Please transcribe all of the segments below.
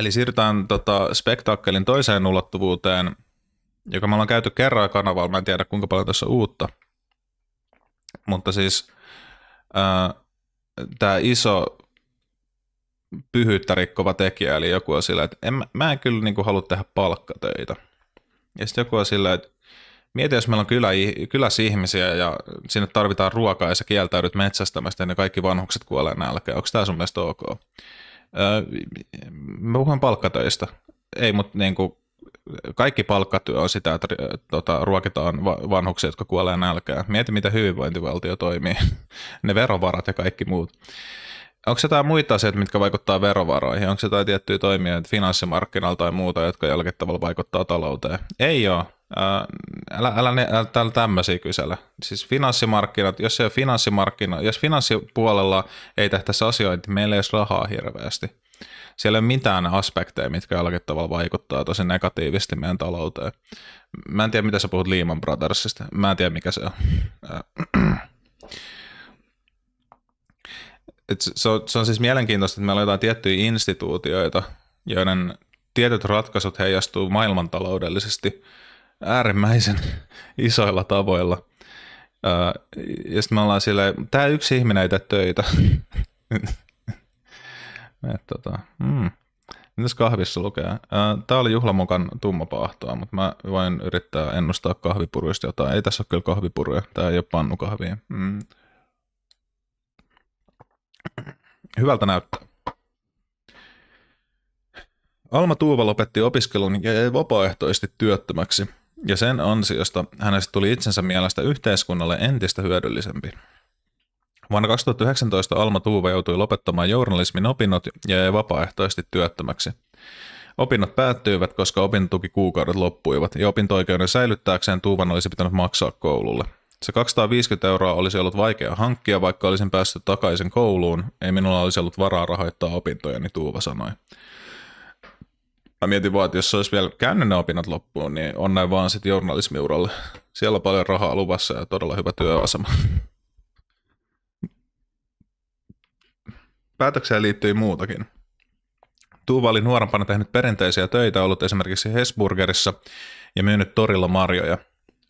Eli siirrytään tota, spektaakkelin toiseen ulottuvuuteen, joka me ollaan käyty kerran kanavalla, mä en tiedä kuinka paljon tässä uutta. Mutta siis tämä iso pyhyyttä rikkova tekijä, eli joku on sillä, että en, mä en kyllä niin kuin, halua tehdä palkkatöitä. Ja sitten joku on sillä, että mieti, jos meillä on kylä, kylässä ihmisiä ja sinne tarvitaan ruokaa ja sä kieltäydyt metsästämästä ja ne kaikki vanhukset kuolee nälkään. Onko tämä sun mielestä ok? mä puhun palkkatöistä. Ei, mutta niin kuin kaikki palkkatyö on sitä, että tota, ruokitaan vanhuksia, jotka kuolee nälkään. Mieti, mitä hyvinvointivaltio toimii. ne verovarat ja kaikki muut. Onko jotain muita asioita, mitkä vaikuttaa verovaroihin? Onko jotain tiettyjä toimia finanssimarkkinalta tai muuta, jotka jollakin tavalla vaikuttaa talouteen? Ei ole älä, älä, ne, älä, älä tämmöisiä kysellä. Siis finanssimarkkinat, jos, ei finanssimarkkina, jos finanssipuolella ei tehtäisi asioita, niin meillä ei olisi rahaa hirveästi. Siellä ei ole mitään aspekteja, mitkä jollakin tavalla vaikuttaa tosi negatiivisesti meidän talouteen. Mä en tiedä, mitä sä puhut Lehman Brothersista. Mä en tiedä, mikä se on. Et se, on se on siis mielenkiintoista, että meillä on jotain tiettyjä instituutioita, joiden tietyt ratkaisut heijastuu maailmantaloudellisesti – äärimmäisen isoilla tavoilla. Ja sitten me ollaan silleen, tämä yksi ihminen ei tee töitä. Et, tota, mm. Mitäs kahvissa lukee? Tämä oli juhlamukan paahtoa, mutta mä voin yrittää ennustaa kahvipuruista jotain. Ei tässä ole kyllä kahvipuruja, tämä ei ole pannukahvia. Mm. Hyvältä näyttää. Alma Tuuva lopetti opiskelun ja jäi vapaaehtoisesti työttömäksi ja sen ansiosta hänestä tuli itsensä mielestä yhteiskunnalle entistä hyödyllisempi. Vuonna 2019 Alma Tuuva joutui lopettamaan journalismin opinnot ja jäi vapaaehtoisesti työttömäksi. Opinnot päättyivät, koska opintotukikuukaudet loppuivat, ja opinto-oikeuden säilyttääkseen Tuuvan olisi pitänyt maksaa koululle. Se 250 euroa olisi ollut vaikea hankkia, vaikka olisin päässyt takaisin kouluun. Ei minulla olisi ollut varaa rahoittaa niin Tuuva sanoi mä mietin vaan, että jos olisi vielä käynyt ne opinnot loppuun, niin on näin vaan sitten journalismiuralle. Siellä on paljon rahaa luvassa ja todella hyvä työasema. Päätökseen liittyy muutakin. Tuuva oli nuorempana tehnyt perinteisiä töitä, ollut esimerkiksi Hesburgerissa ja myynyt torilla marjoja.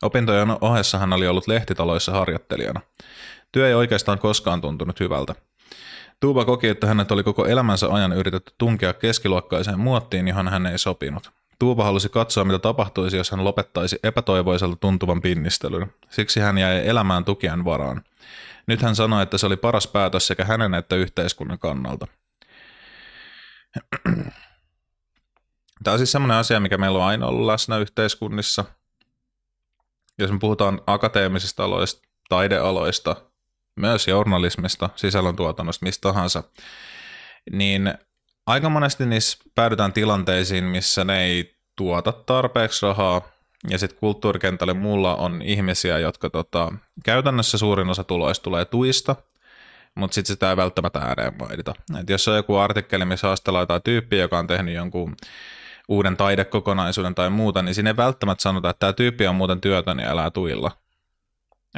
Opintojen ohessa hän oli ollut lehtitaloissa harjoittelijana. Työ ei oikeastaan koskaan tuntunut hyvältä. Tuuba koki, että hänet oli koko elämänsä ajan yritetty tunkea keskiluokkaiseen muottiin, johon hän ei sopinut. Tuuba halusi katsoa, mitä tapahtuisi, jos hän lopettaisi epätoivoiselta tuntuvan pinnistelyn. Siksi hän jäi elämään tukien varaan. Nyt hän sanoi, että se oli paras päätös sekä hänen että yhteiskunnan kannalta. Tämä on siis semmoinen asia, mikä meillä on aina ollut läsnä yhteiskunnissa. Jos me puhutaan akateemisista aloista, taidealoista – myös journalismista, sisällöntuotannosta, mistä tahansa, niin aika monesti niissä päädytään tilanteisiin, missä ne ei tuota tarpeeksi rahaa, ja sitten kulttuurikentälle mulla on ihmisiä, jotka tota, käytännössä suurin osa tuloista tulee tuista, mutta sitten sitä ei välttämättä ääneen mainita. Et jos on joku artikkeli, missä haastellaan jotain tyyppiä, joka on tehnyt jonkun uuden taidekokonaisuuden tai muuta, niin sinne ei välttämättä sanota, että tämä tyyppi on muuten työtön ja elää tuilla.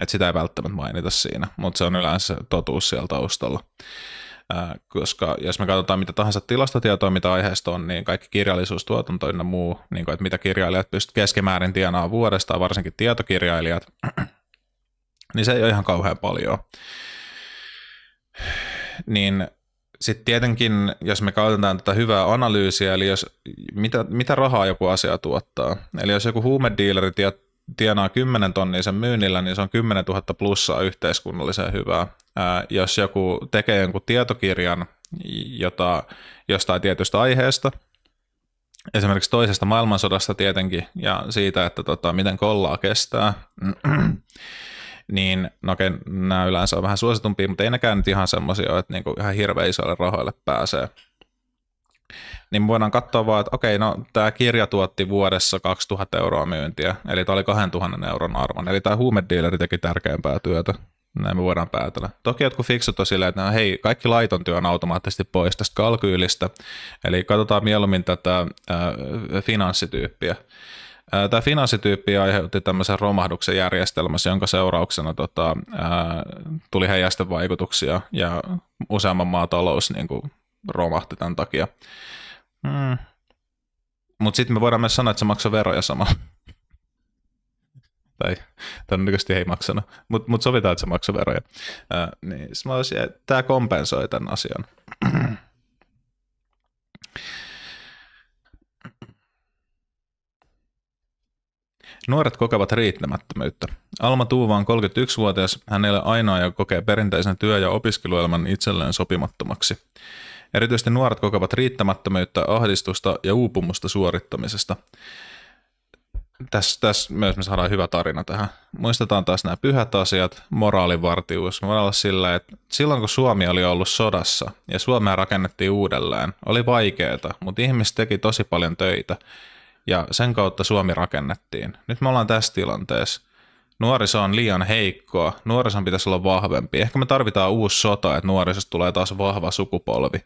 Et sitä ei välttämättä mainita siinä, mutta se on yleensä totuus siellä taustalla. koska jos me katsotaan mitä tahansa tilastotietoa, mitä aiheesta on, niin kaikki kirjallisuustuotanto ja muu, niin kuin, että mitä kirjailijat pystyvät keskimäärin tienaamaan vuodesta, varsinkin tietokirjailijat, niin se ei ole ihan kauhean paljon. Niin sitten tietenkin, jos me käytetään tätä hyvää analyysiä, eli jos, mitä, mitä rahaa joku asia tuottaa. Eli jos joku huumedealeri tietää tienaa 10 tonnia sen myynnillä, niin se on 10 000 plussaa yhteiskunnalliseen hyvää. jos joku tekee jonkun tietokirjan jota, jostain tietystä aiheesta, esimerkiksi toisesta maailmansodasta tietenkin, ja siitä, että tota, miten kollaa kestää, niin no okei, nämä yleensä on vähän suositumpia, mutta ei näkään nyt ihan semmoisia, että niinku ihan hirveän isoille rahoille pääsee niin voidaan katsoa vaan, että okei, no tämä kirja tuotti vuodessa 2000 euroa myyntiä, eli tämä oli 2000 euron arvon, eli tämä huumedealeri teki tärkeämpää työtä. Näin me voidaan päätellä. Toki jotkut fiksut on silleen, että no, hei, kaikki laiton työ on automaattisesti pois tästä kalkyylistä, eli katsotaan mieluummin tätä äh, finanssityyppiä. Äh, tämä finanssityyppi aiheutti tämmöisen romahduksen järjestelmässä, jonka seurauksena tota, äh, tuli heijastevaikutuksia vaikutuksia ja useamman maan talous niin kuin, romahti tämän takia. Mm. Mutta sitten me voidaan myös sanoa, että se maksaa veroja sama tai todennäköisesti ei maksanut, mutta mut sovitaan, että se maksaa veroja. Äh, niin, mä olisin, että tämä kompensoi tämän asian. Nuoret kokevat riittämättömyyttä. Alma Tuuva on 31-vuotias, hän ei ole ainoa, joka kokee perinteisen työ- ja opiskeluelämän itselleen sopimattomaksi. Erityisesti nuoret kokevat riittämättömyyttä, ahdistusta ja uupumusta suorittamisesta. Tässä, tässä myös me saadaan hyvä tarina tähän. Muistetaan taas nämä pyhät asiat, moraalivartius. Me olla sillä, että silloin kun Suomi oli ollut sodassa ja Suomea rakennettiin uudelleen, oli vaikeaa, mutta ihmiset teki tosi paljon töitä ja sen kautta Suomi rakennettiin. Nyt me ollaan tässä tilanteessa nuoriso on liian heikkoa, nuorison pitäisi olla vahvempi. Ehkä me tarvitaan uusi sota, että nuorisosta tulee taas vahva sukupolvi.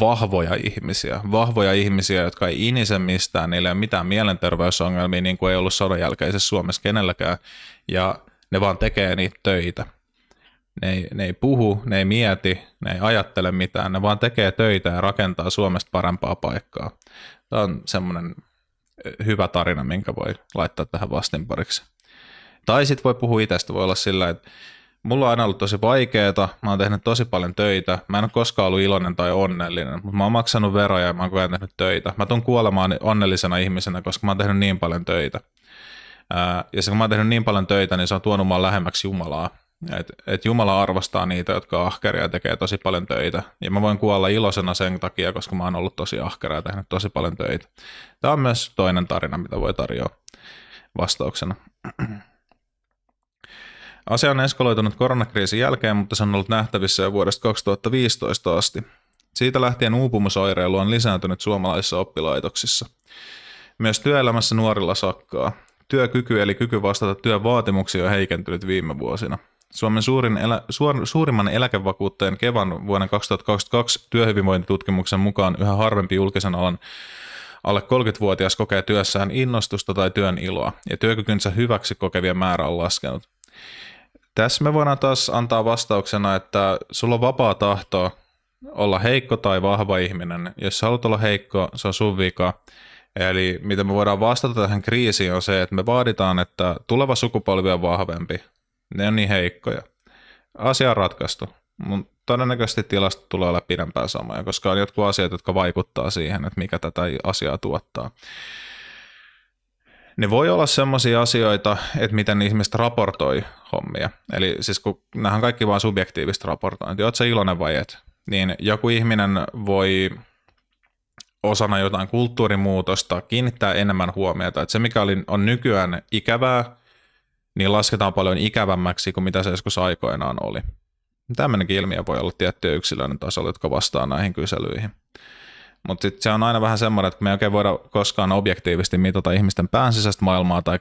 Vahvoja ihmisiä, vahvoja ihmisiä, jotka ei inise mistään, niillä ei ole mitään mielenterveysongelmia, niin kuin ei ollut sodan jälkeisessä Suomessa kenelläkään, ja ne vaan tekee niitä töitä. Ne ei, ne ei puhu, ne ei mieti, ne ei ajattele mitään, ne vaan tekee töitä ja rakentaa Suomesta parempaa paikkaa. Tämä on semmoinen eh, hyvä tarina, minkä voi laittaa tähän vastinpariksi. Tai sitten voi puhua itsestä, voi olla sillä, että mulla on aina ollut tosi vaikeaa, mä oon tehnyt tosi paljon töitä, mä en ole koskaan ollut iloinen tai onnellinen, mutta mä oon maksanut veroja ja mä oon koko ajan tehnyt töitä. Mä tuun kuolemaan niin onnellisena ihmisenä, koska mä oon tehnyt niin paljon töitä. Ja se, kun mä oon tehnyt niin paljon töitä, niin se on tuonut mua lähemmäksi Jumalaa. Et, et Jumala arvostaa niitä, jotka on ahkeria ja tekee tosi paljon töitä. Ja mä voin kuolla iloisena sen takia, koska mä oon ollut tosi ahkera ja tehnyt tosi paljon töitä. Tämä on myös toinen tarina, mitä voi tarjoa vastauksena. Asia on eskaloitunut koronakriisin jälkeen, mutta se on ollut nähtävissä jo vuodesta 2015 asti. Siitä lähtien uupumusoireilu on lisääntynyt suomalaisissa oppilaitoksissa. Myös työelämässä nuorilla sakkaa. Työkyky eli kyky vastata työn vaatimuksia on heikentynyt viime vuosina. Suomen suurin elä, suor, suurimman eläkevakuutteen Kevan vuoden 2022 työhyvinvointitutkimuksen mukaan yhä harvempi julkisen alan alle 30-vuotias kokee työssään innostusta tai työn iloa, ja työkykynsä hyväksi kokevien määrä on laskenut. Tässä me voidaan taas antaa vastauksena, että sulla on vapaa tahto olla heikko tai vahva ihminen. Jos sä haluat olla heikko, se on sun vika. Eli mitä me voidaan vastata tähän kriisiin on se, että me vaaditaan, että tuleva sukupolvi on vahvempi. Ne on niin heikkoja. Asia on ratkaistu. Mun todennäköisesti tilasto tulee olla pidempään samoja, koska on jotkut asiat, jotka vaikuttaa siihen, että mikä tätä asiaa tuottaa ne niin voi olla sellaisia asioita, että miten ihmiset raportoi hommia. Eli siis kun nämähän kaikki vain subjektiivista raportointia, oletko se iloinen vai et, niin joku ihminen voi osana jotain kulttuurimuutosta kiinnittää enemmän huomiota. Että se, mikä oli, on nykyään ikävää, niin lasketaan paljon ikävämmäksi kuin mitä se joskus aikoinaan oli. Tämmöinenkin ilmiö voi olla tiettyjä yksilöiden tasolla, jotka vastaa näihin kyselyihin. Mutta se on aina vähän semmoinen, että me ei oikein voida koskaan objektiivisesti mitata ihmisten pään sisäistä maailmaa tai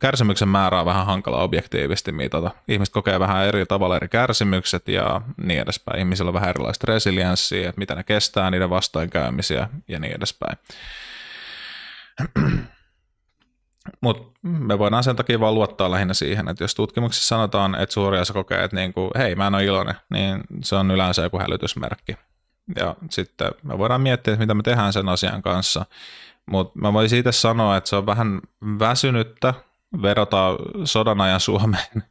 kärsimyksen määrää vähän hankala objektiivisesti mitata. Ihmiset kokee vähän eri tavalla eri kärsimykset ja niin edespäin. Ihmisillä on vähän erilaista resilienssiä, että mitä ne kestää, niiden vastoinkäymisiä ja niin edespäin. Mutta me voidaan sen takia vaan luottaa lähinnä siihen, että jos tutkimuksissa sanotaan, että suuri osa kokee, että niin kuin, hei mä en ole iloinen, niin se on yleensä joku hälytysmerkki ja sitten me voidaan miettiä, mitä me tehdään sen asian kanssa. Mutta mä voisin itse sanoa, että se on vähän väsynyttä verrata sodan ajan Suomeen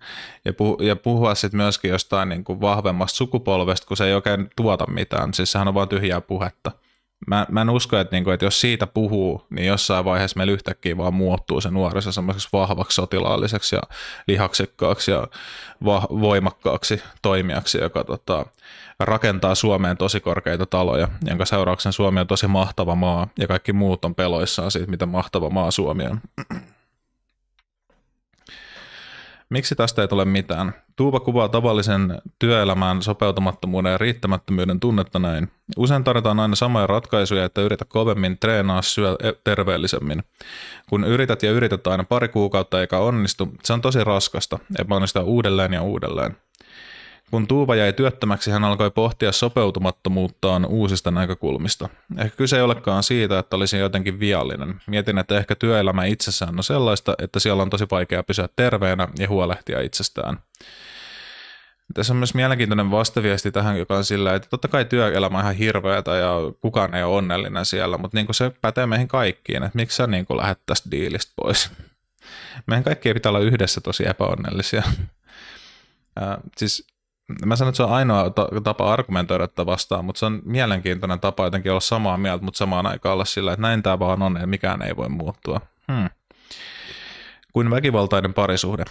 ja, puh- ja puhua sitten myöskin jostain niin kuin vahvemmasta sukupolvesta, kun se ei oikein tuota mitään. Siis sehän on vain tyhjää puhetta mä, mä en usko, että, kuin, niinku, että jos siitä puhuu, niin jossain vaiheessa meillä yhtäkkiä vaan muuttuu se nuoriso semmoiseksi vahvaksi sotilaalliseksi ja lihaksikkaaksi ja va- voimakkaaksi toimijaksi, joka tota, rakentaa Suomeen tosi korkeita taloja, jonka seurauksen Suomi on tosi mahtava maa ja kaikki muut on peloissaan siitä, mitä mahtava maa Suomi on. Miksi tästä ei tule mitään? Tuuba kuvaa tavallisen työelämään sopeutumattomuuden ja riittämättömyyden tunnetta näin. Usein tarjotaan aina samoja ratkaisuja, että yritä kovemmin, treenaa, syö e, terveellisemmin. Kun yrität ja yrität aina pari kuukautta eikä onnistu, se on tosi raskasta, epäonnistua uudelleen ja uudelleen. Kun Tuuva jäi työttömäksi, hän alkoi pohtia sopeutumattomuuttaan uusista näkökulmista. Ehkä kyse ei olekaan siitä, että olisin jotenkin viallinen. Mietin, että ehkä työelämä itsessään on sellaista, että siellä on tosi vaikea pysyä terveenä ja huolehtia itsestään. Tässä on myös mielenkiintoinen vastaviesti tähän, joka on sillä, että totta kai työelämä on ihan hirveätä ja kukaan ei ole onnellinen siellä, mutta niin kuin se pätee meihin kaikkiin, että miksi sä niin kuin lähdet tästä diilistä pois. Meidän kaikkien pitää olla yhdessä tosi epäonnellisia. Äh, siis mä sanon, että se on ainoa tapa argumentoida tätä vastaan, mutta se on mielenkiintoinen tapa jotenkin olla samaa mieltä, mutta samaan aikaan olla sillä, että näin tämä vaan on ja mikään ei voi muuttua. Hmm. Kuin väkivaltainen parisuhde.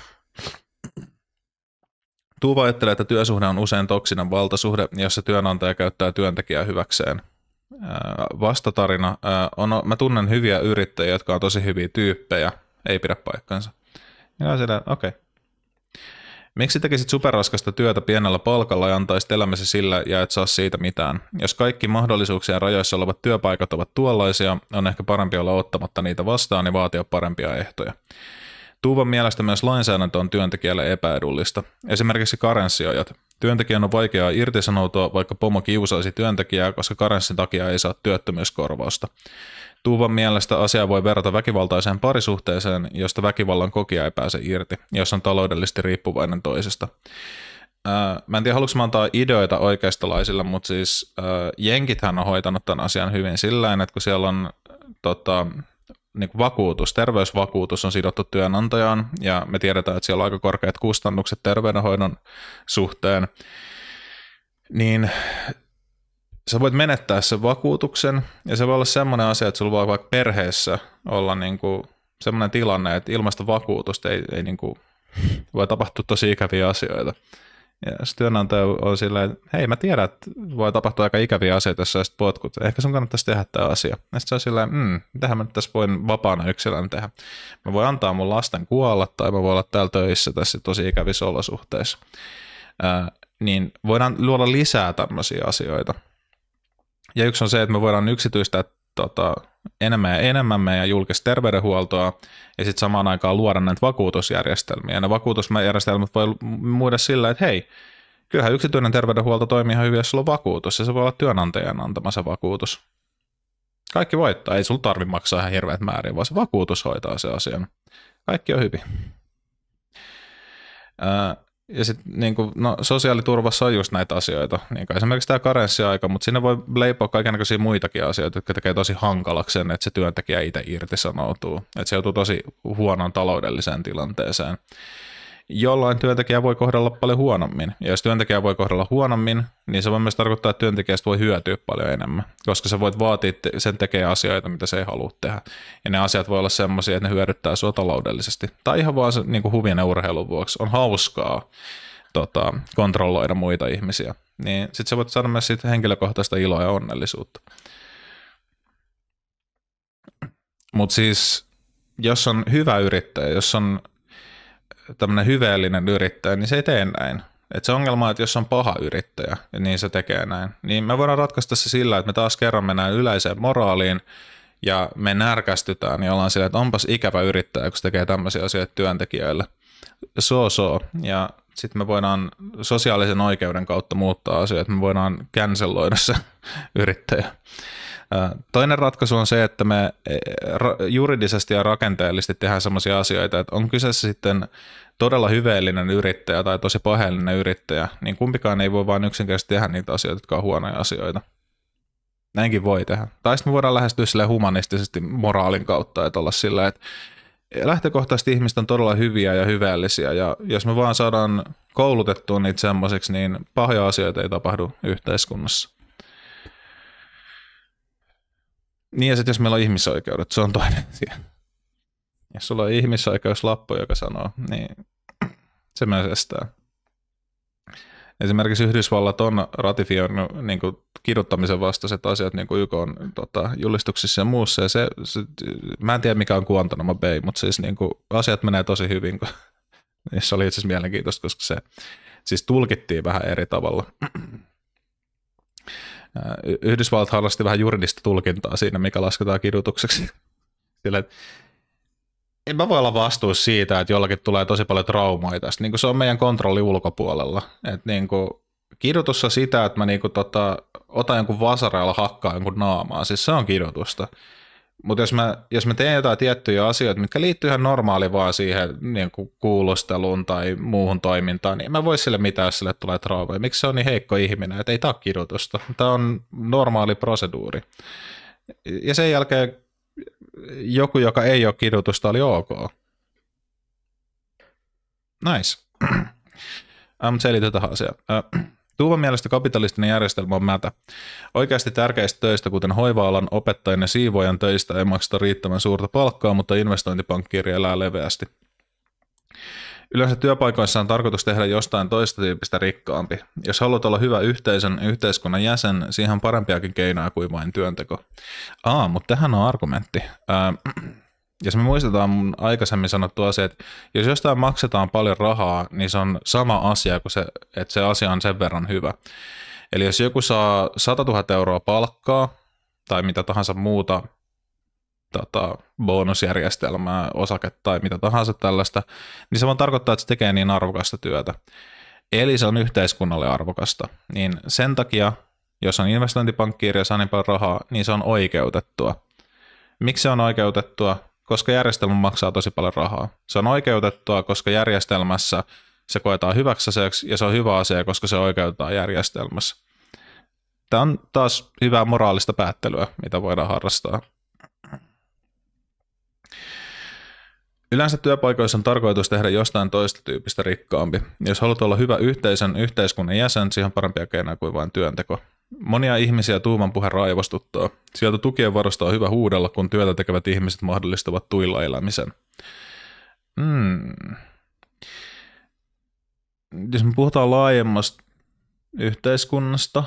Tuuva ajattelee, että työsuhde on usein toksinen valtasuhde, jossa työnantaja käyttää työntekijää hyväkseen. Äh, vastatarina. Äh, on, mä tunnen hyviä yrittäjiä, jotka on tosi hyviä tyyppejä. Ei pidä paikkansa. Ja niin okei. Okay. Miksi tekisit superraskasta työtä pienellä palkalla ja antaisit elämäsi sillä ja et saa siitä mitään? Jos kaikki mahdollisuuksien rajoissa olevat työpaikat ovat tuollaisia, on ehkä parempi olla ottamatta niitä vastaan ja vaatia parempia ehtoja. Tuuvan mielestä myös lainsäädäntö on työntekijälle epäedullista. Esimerkiksi karenssiajat. Työntekijän on vaikeaa irtisanoutua, vaikka pomo kiusaisi työntekijää, koska karenssin takia ei saa työttömyyskorvausta. Tuuvan mielestä asia voi verrata väkivaltaiseen parisuhteeseen, josta väkivallan kokija ei pääse irti, jos on taloudellisesti riippuvainen toisesta. mä en tiedä, haluatko mä antaa ideoita oikeistolaisille, mutta siis jenkithän on hoitanut tämän asian hyvin sillä että kun siellä on tota, niin kuin vakuutus, terveysvakuutus on sidottu työnantajaan, ja me tiedetään, että siellä on aika korkeat kustannukset terveydenhoidon suhteen, niin sä voit menettää sen vakuutuksen, ja se voi olla semmoinen asia, että sulla voi vaikka perheessä olla niin kuin semmoinen tilanne, että ilmaista vakuutusta ei, ei niin kuin, voi tapahtua tosi ikäviä asioita. Ja sitten työnantaja on silleen, että hei mä tiedän, että voi tapahtua aika ikäviä asioita, jos saisit potkut. Ehkä sun kannattaisi tehdä tämä asia. Ja sitten se on silleen, mmm, mitähän mä nyt tässä voin vapaana yksilön tehdä. Mä voin antaa mun lasten kuolla tai mä voin olla täällä töissä tässä tosi ikävissä olosuhteissa. Ää, niin voidaan luoda lisää tämmöisiä asioita ja yksi on se, että me voidaan yksityistää tota, enemmän ja enemmän meidän julkista terveydenhuoltoa ja sitten samaan aikaan luoda näitä vakuutusjärjestelmiä. Ja ne vakuutusjärjestelmät voi muoda sillä, että hei, kyllähän yksityinen terveydenhuolto toimii ihan hyvin, jos sulla on vakuutus ja se voi olla työnantajan antama se vakuutus. Kaikki voittaa, ei sulla tarvitse maksaa ihan hirveät määrin, vaan se vakuutus hoitaa se asian. Kaikki on hyvin ja sit, niin kuin, no, sosiaaliturvassa on just näitä asioita, niin kuin esimerkiksi tämä karenssiaika, mutta sinne voi leipoa kaikenlaisia muitakin asioita, jotka tekee tosi hankalaksi sen, että se työntekijä itse irtisanoutuu, että se joutuu tosi huonoon taloudelliseen tilanteeseen jollain työntekijä voi kohdella paljon huonommin. Ja jos työntekijä voi kohdella huonommin, niin se voi myös tarkoittaa, että työntekijästä voi hyötyä paljon enemmän, koska sä voit vaatia sen tekee asioita, mitä se ei halua tehdä. Ja ne asiat voi olla sellaisia, että ne hyödyttää sua taloudellisesti. Tai ihan vaan se, niin huvien urheilun vuoksi. On hauskaa tota, kontrolloida muita ihmisiä. Niin sitten sä voit saada myös siitä henkilökohtaista iloa ja onnellisuutta. Mutta siis, jos on hyvä yrittäjä, jos on tämmöinen hyveellinen yrittäjä, niin se ei tee näin. Et se ongelma on, että jos on paha yrittäjä, niin se tekee näin. Niin me voidaan ratkaista se sillä, että me taas kerran mennään yleiseen moraaliin ja me närkästytään ja ollaan sillä, että onpas ikävä yrittäjä, kun se tekee tämmöisiä asioita työntekijöille. So, so. Ja sitten me voidaan sosiaalisen oikeuden kautta muuttaa asioita, me voidaan canceloida se yrittäjä. Toinen ratkaisu on se, että me e, juridisesti ja rakenteellisesti tehdään sellaisia asioita, että on kyseessä sitten todella hyveellinen yrittäjä tai tosi pahellinen yrittäjä, niin kumpikaan ei voi vain yksinkertaisesti tehdä niitä asioita, jotka on huonoja asioita. Näinkin voi tehdä. Tai sitten me voidaan lähestyä sille humanistisesti moraalin kautta, että olla sillä, että lähtökohtaisesti ihmiset on todella hyviä ja hyvällisiä, ja jos me vaan saadaan koulutettua niitä semmoiseksi, niin pahoja asioita ei tapahdu yhteiskunnassa. Niin ja sitten jos meillä on ihmisoikeudet, se on toinen asia. Jos sulla on ihmisoikeuslappu, joka sanoo, niin se myös estää. Esimerkiksi Yhdysvallat on ratifioinut niin kuin, kiduttamisen vastaiset asiat niin kuin YK on, tota, julistuksissa ja muussa. Ja se, se, mä en tiedä mikä on Guantanamo Bay, mutta siis niin kuin, asiat menee tosi hyvin. Kun, se oli itse asiassa mielenkiintoista, koska se siis tulkittiin vähän eri tavalla Yhdysvallat harrasti vähän juridista tulkintaa siinä, mikä lasketaan kidutukseksi. Sillä, en mä voi olla vastuussa siitä, että jollakin tulee tosi paljon traumaa tästä. Niin se on meidän kontrolli ulkopuolella. Et niin kuin, kidutus on sitä, että mä niin kuin, tota, otan jonkun vasaralla hakkaa jonkun naamaa. Siis se on kidutusta. Mutta jos mä, jos mä teen jotain tiettyjä asioita, mitkä liittyy ihan normaali vaan siihen niin kuin kuulosteluun tai muuhun toimintaan, niin mä voisin sille mitään, jos sille tulee traumoja. Miksi se on niin heikko ihminen, että ei tää kidutusta. Tämä on normaali proseduuri. Ja sen jälkeen joku, joka ei ole kidutusta, oli ok. Nice. Äh, ei liity tähän asiaan. Äh, Tuuvan mielestä kapitalistinen järjestelmä on mätä. Oikeasti tärkeistä töistä, kuten hoiva-alan, opettajan ja siivojan töistä, ei makseta riittävän suurta palkkaa, mutta investointipankkiiri elää leveästi. Yleensä työpaikoissa on tarkoitus tehdä jostain toista tyypistä rikkaampi. Jos haluat olla hyvä yhteisön yhteiskunnan jäsen, siihen on parempiakin keinoja kuin vain työnteko. Aa, mutta tähän on argumentti. Öö, jos me muistetaan mun aikaisemmin sanottu asia, että jos jostain maksetaan paljon rahaa, niin se on sama asia kuin se, että se asia on sen verran hyvä. Eli jos joku saa 100 000 euroa palkkaa tai mitä tahansa muuta tota, bonusjärjestelmää, osake tai mitä tahansa tällaista, niin se vaan tarkoittaa, että se tekee niin arvokasta työtä. Eli se on yhteiskunnalle arvokasta. Niin sen takia, jos on investointipankkiiri ja saa niin paljon rahaa, niin se on oikeutettua. Miksi se on oikeutettua? koska järjestelmä maksaa tosi paljon rahaa. Se on oikeutettua, koska järjestelmässä se koetaan hyväksi ja se on hyvä asia, koska se oikeutetaan järjestelmässä. Tämä on taas hyvää moraalista päättelyä, mitä voidaan harrastaa. Yleensä työpaikoissa on tarkoitus tehdä jostain toista tyypistä rikkaampi. Jos haluat olla hyvä yhteisön, yhteiskunnan jäsen, siihen on parempia keinoja kuin vain työnteko. Monia ihmisiä tuuman puhe raivostuttaa. Sieltä tukien varosta on hyvä huudella, kun työtä tekevät ihmiset mahdollistavat tuilla elämisen. Hmm. Jos me puhutaan laajemmasta yhteiskunnasta,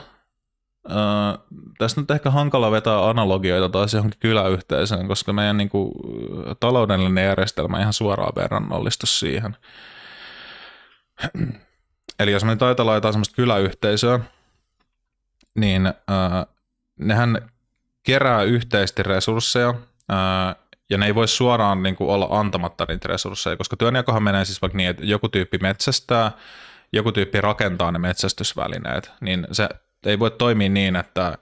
ää, tässä nyt ehkä hankala vetää analogioita taas johonkin kyläyhteisöön, koska meidän niin kuin, taloudellinen järjestelmä ihan suoraan verrannollista siihen. Eli jos me nyt ajatellaan jotain kyläyhteisöä, niin äh, nehän kerää yhteisesti resursseja, äh, ja ne ei voi suoraan niin kuin, olla antamatta niitä resursseja, koska työnjakohan menee siis vaikka niin, että joku tyyppi metsästää, joku tyyppi rakentaa ne metsästysvälineet, niin se ei voi toimia niin, että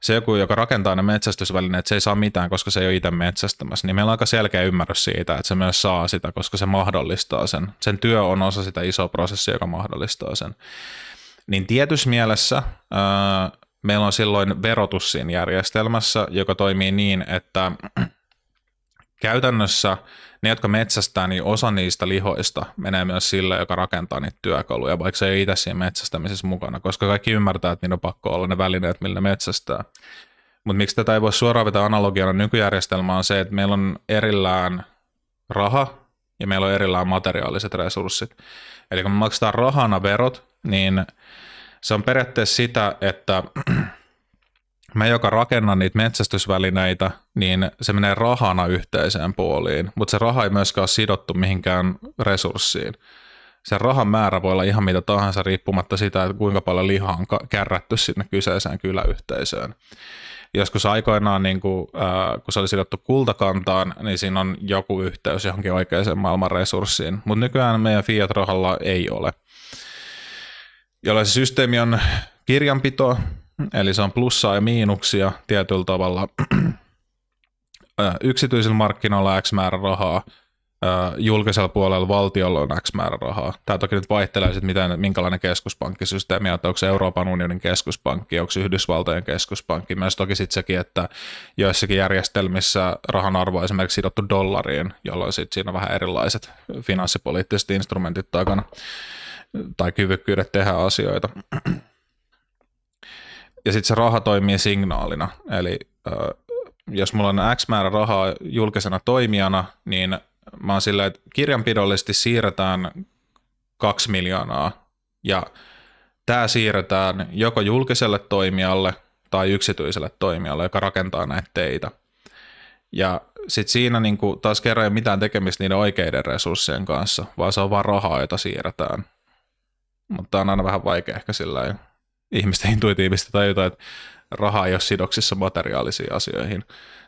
se joku, joka rakentaa ne metsästysvälineet, se ei saa mitään, koska se ei ole itse metsästämässä, niin meillä on aika selkeä ymmärrys siitä, että se myös saa sitä, koska se mahdollistaa sen. Sen työ on osa sitä isoa prosessia, joka mahdollistaa sen. Niin tietyssä mielessä äh, meillä on silloin verotus siinä järjestelmässä, joka toimii niin, että käytännössä ne, jotka metsästää, niin osa niistä lihoista menee myös sille, joka rakentaa niitä työkaluja, vaikka se ei itse siinä metsästämisessä mukana, koska kaikki ymmärtää, että niillä on pakko olla ne välineet, millä ne metsästää. Mutta miksi tätä ei voi suoraan vetää analogiana nykyjärjestelmään on se, että meillä on erillään raha ja meillä on erillään materiaaliset resurssit. Eli kun me maksetaan rahana verot, niin se on periaatteessa sitä, että mä, joka rakennan niitä metsästysvälineitä, niin se menee rahana yhteiseen puoliin, mutta se raha ei myöskään ole sidottu mihinkään resurssiin. Se rahan määrä voi olla ihan mitä tahansa riippumatta sitä, että kuinka paljon lihaa on kärrätty sinne kyseiseen kyläyhteisöön. Joskus aikoinaan, niin kuin, äh, kun se oli sidottu kultakantaan, niin siinä on joku yhteys johonkin oikeaan maailman resurssiin, mutta nykyään meidän fiat-rahalla ei ole – jolla se systeemi on kirjanpito, eli se on plussaa ja miinuksia tietyllä tavalla. Yksityisillä markkinoilla X määrä rahaa, julkisella puolella valtiolla on X määrä rahaa. Tämä toki nyt vaihtelee, sit miten, minkälainen keskuspankkisysteemi on, että onko se Euroopan unionin keskuspankki, onko Yhdysvaltojen keskuspankki. Myös toki sitten sekin, että joissakin järjestelmissä rahan arvo on esimerkiksi sidottu dollariin, jolloin sitten siinä on vähän erilaiset finanssipoliittiset instrumentit takana tai kyvykkyydet tehdä asioita. Ja sitten se raha toimii signaalina, eli jos mulla on X määrä rahaa julkisena toimijana, niin mä oon silleen, että kirjanpidollisesti siirretään kaksi miljoonaa ja tämä siirretään joko julkiselle toimijalle tai yksityiselle toimijalle, joka rakentaa näitä teitä. Ja sitten siinä niin taas kerran ei mitään tekemistä niiden oikeiden resurssien kanssa, vaan se on vaan rahaa, jota siirretään mutta on aina vähän vaikea ehkä sillä ihmisten intuitiivista tai jotain, että raha ei ole sidoksissa materiaalisiin asioihin,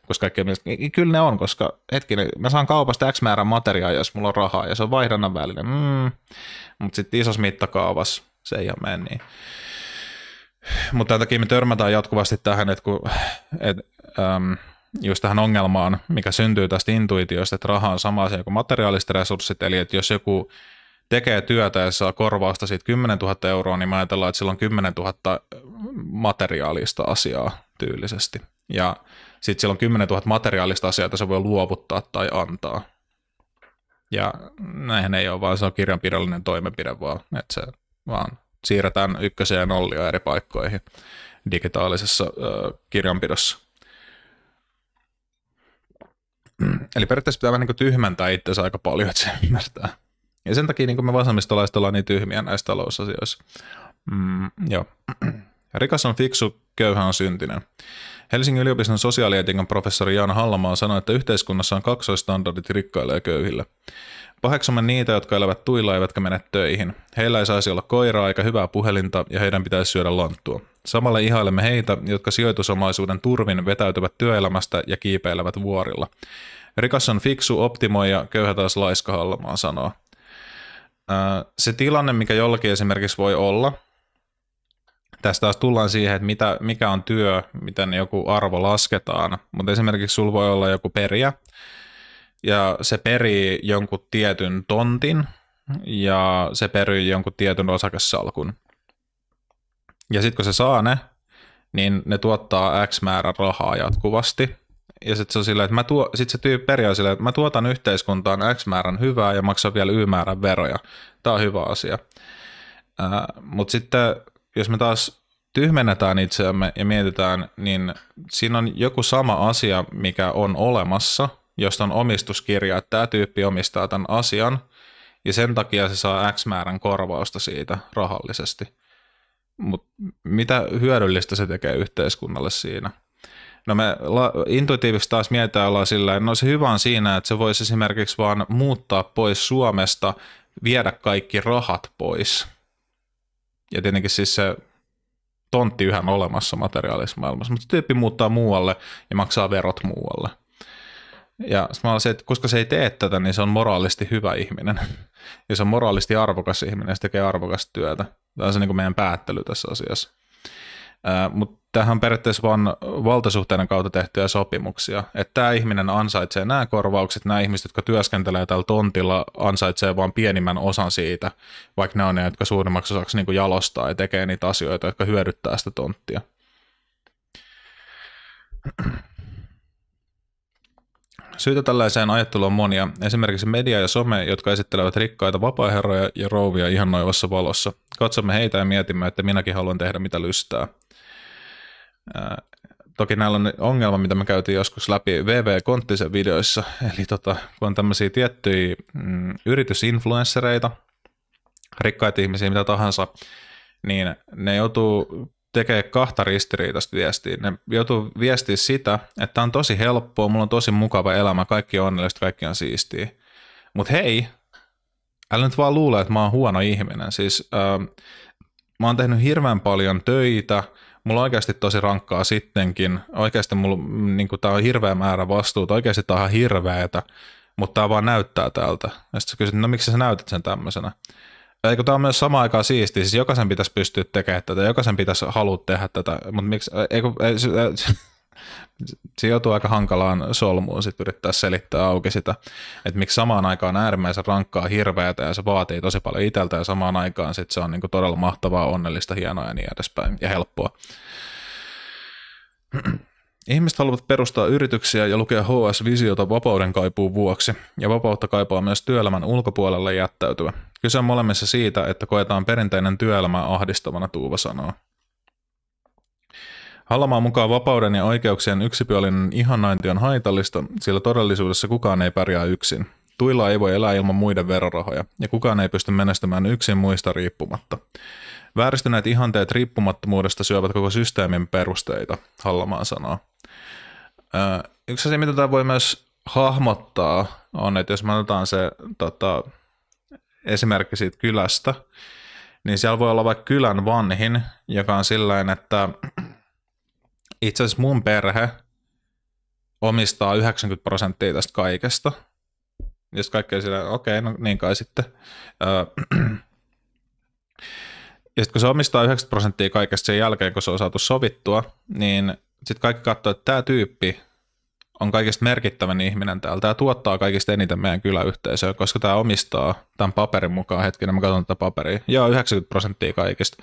koska kaikki niin, niin kyllä ne on, koska hetkinen, mä saan kaupasta X määrän materiaalia, jos mulla on rahaa, ja se on vaihdannan välinen, mm. mutta sitten isossa mittakaavassa se ei ole mene niin. Mutta tämän takia me törmätään jatkuvasti tähän, että kun, et, äm, just tähän ongelmaan, mikä syntyy tästä intuitiosta, että raha on sama asia kuin materiaaliset resurssit, eli että jos joku tekee työtä ja saa korvausta siitä 10 000 euroa, niin mä ajatellaan, että sillä on 10 000 äh, materiaalista asiaa tyylisesti. Ja sitten sillä on 10 000 materiaalista asiaa, että se voi luovuttaa tai antaa. Ja näinhän ei ole, vaan se on kirjanpidollinen toimenpide vaan, että se vaan siirretään ykkösiä ja nollia eri paikkoihin digitaalisessa ö, kirjanpidossa. Eli periaatteessa pitää vähän niin tyhmentää itseänsä aika paljon, että se ymmärtää. Ja sen takia niin me vasemmistolaiset ollaan niin tyhmiä näissä talousasioissa. Mm, joo. Rikas on fiksu, köyhä on syntinen. Helsingin yliopiston sosiaalietiikan professori Jan Hallamaa sanoi, että yhteiskunnassa on kaksoistandardit rikkaille ja köyhille. Paheksamme niitä, jotka elävät tuilla eivätkä mene töihin. Heillä ei saisi olla koiraa eikä hyvää puhelinta ja heidän pitäisi syödä lanttua. Samalla ihailemme heitä, jotka sijoitusomaisuuden turvin vetäytyvät työelämästä ja kiipeilevät vuorilla. Rikas on fiksu optimoija, köyhä taas laiska Hallamaa sanoo se tilanne, mikä jollakin esimerkiksi voi olla, tästä taas tullaan siihen, että mitä, mikä on työ, miten joku arvo lasketaan, mutta esimerkiksi sulla voi olla joku periä, ja se perii jonkun tietyn tontin, ja se perii jonkun tietyn osakesalkun. Ja sitten kun se saa ne, niin ne tuottaa X määrä rahaa jatkuvasti – ja sitten se on silleen, että mä tuo, sit se tyyppi on silleen, että mä tuotan yhteiskuntaan X määrän hyvää ja maksan vielä Y määrän veroja. Tämä on hyvä asia. Mutta sitten jos me taas tyhmennetään itseämme ja mietitään, niin siinä on joku sama asia, mikä on olemassa, josta on omistuskirja, että tämä tyyppi omistaa tämän asian, ja sen takia se saa X määrän korvausta siitä rahallisesti. Mutta mitä hyödyllistä se tekee yhteiskunnalle siinä? No me intuitiivisesti taas mietitään ollaan sillä, no se hyvä on siinä, että se voisi esimerkiksi vaan muuttaa pois Suomesta, viedä kaikki rahat pois. Ja tietenkin siis se tontti yhä olemassa materiaalisessa maailmassa, mutta tyyppi muuttaa muualle ja maksaa verot muualle. Ja mä olisin, että koska se ei tee tätä, niin se on moraalisti hyvä ihminen. Ja se on moraalisti arvokas ihminen, se tekee arvokasta työtä. Tämä on se niin kuin meidän päättely tässä asiassa. Mutta Tähän periaatteessa vain valtasuhteiden kautta tehtyjä sopimuksia. Että tämä ihminen ansaitsee nämä korvaukset, nämä ihmiset, jotka työskentelee tällä tontilla, ansaitsee vain pienimmän osan siitä, vaikka ne on ne, jotka suurimmaksi osaksi niin jalostaa ja tekee niitä asioita, jotka hyödyttää sitä tonttia. Syytä tällaiseen ajatteluun on monia, esimerkiksi media ja some, jotka esittelevät rikkaita vapaaherroja ja rouvia ihan noivassa valossa. Katsomme heitä ja mietimme, että minäkin haluan tehdä mitä lystää toki näillä on ongelma, mitä me käytiin joskus läpi VV Konttisen videoissa, eli tota, kun on tämmöisiä tiettyjä mm, yritysinfluenssereita, rikkaita ihmisiä, mitä tahansa, niin ne joutuu tekemään kahta ristiriitaista viestiä. Ne joutuu viestiä sitä, että on tosi helppoa, mulla on tosi mukava elämä, kaikki on onnellista, kaikki on siistiä. Mutta hei, älä nyt vaan luule, että mä oon huono ihminen. Siis ähm, mä oon tehnyt hirveän paljon töitä – mulla on oikeasti tosi rankkaa sittenkin. Oikeasti mulla, niin kuin, tää on hirveä määrä vastuuta, oikeasti tää on ihan mutta tää vaan näyttää tältä. Ja sitten sä kysyt, no miksi sä näytät sen tämmöisenä? Eikö tämä on myös sama aikaa siisti, siis jokaisen pitäisi pystyä tekemään tätä, jokaisen pitäisi halua tehdä tätä, mutta miksi, eikö, ei, se joutuu aika hankalaan solmuun sit yrittää selittää auki sitä, että miksi samaan aikaan äärimmäisen rankkaa hirveätä ja se vaatii tosi paljon itseltä ja samaan aikaan sit se on niinku todella mahtavaa, onnellista, hienoa ja niin edespäin ja helppoa. Ihmiset haluavat perustaa yrityksiä ja lukea HS-visiota vapauden kaipuun vuoksi, ja vapautta kaipaa myös työelämän ulkopuolelle jättäytyä. Kyse on molemmissa siitä, että koetaan perinteinen työelämä ahdistavana, Tuuva sanoo. Halamaan mukaan vapauden ja oikeuksien yksipuolinen ihanainti on haitallista, sillä todellisuudessa kukaan ei pärjää yksin. Tuilla ei voi elää ilman muiden verorahoja, ja kukaan ei pysty menestymään yksin muista riippumatta. Vääristyneet ihanteet riippumattomuudesta syövät koko systeemin perusteita, Hallamaan sanoo. Öö, yksi asia, mitä tämä voi myös hahmottaa, on, että jos me otetaan se tota, esimerkki siitä kylästä, niin siellä voi olla vaikka kylän vanhin, joka on sillä että itse asiassa mun perhe omistaa 90 prosenttia tästä kaikesta. Ja sitten kaikki sillä, okei, okay, no niin kai sitten. Ja sitten kun se omistaa 90 prosenttia kaikesta sen jälkeen, kun se on saatu sovittua, niin sitten kaikki katsoo, että tämä tyyppi on kaikista merkittävän ihminen täällä. Tämä tuottaa kaikista eniten meidän kyläyhteisöä, koska tämä omistaa tämän paperin mukaan. Hetkinen, mä katson tätä paperia. Joo, 90 prosenttia kaikista.